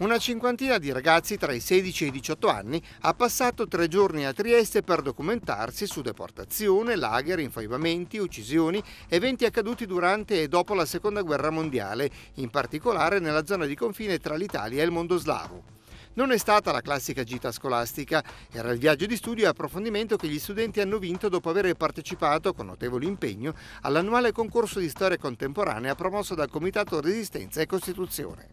Una cinquantina di ragazzi tra i 16 e i 18 anni ha passato tre giorni a Trieste per documentarsi su deportazione, lager, infaivamenti, uccisioni, eventi accaduti durante e dopo la Seconda Guerra Mondiale, in particolare nella zona di confine tra l'Italia e il mondo slavo. Non è stata la classica gita scolastica, era il viaggio di studio e approfondimento che gli studenti hanno vinto dopo aver partecipato, con notevole impegno, all'annuale concorso di storia contemporanea promosso dal Comitato Resistenza e Costituzione.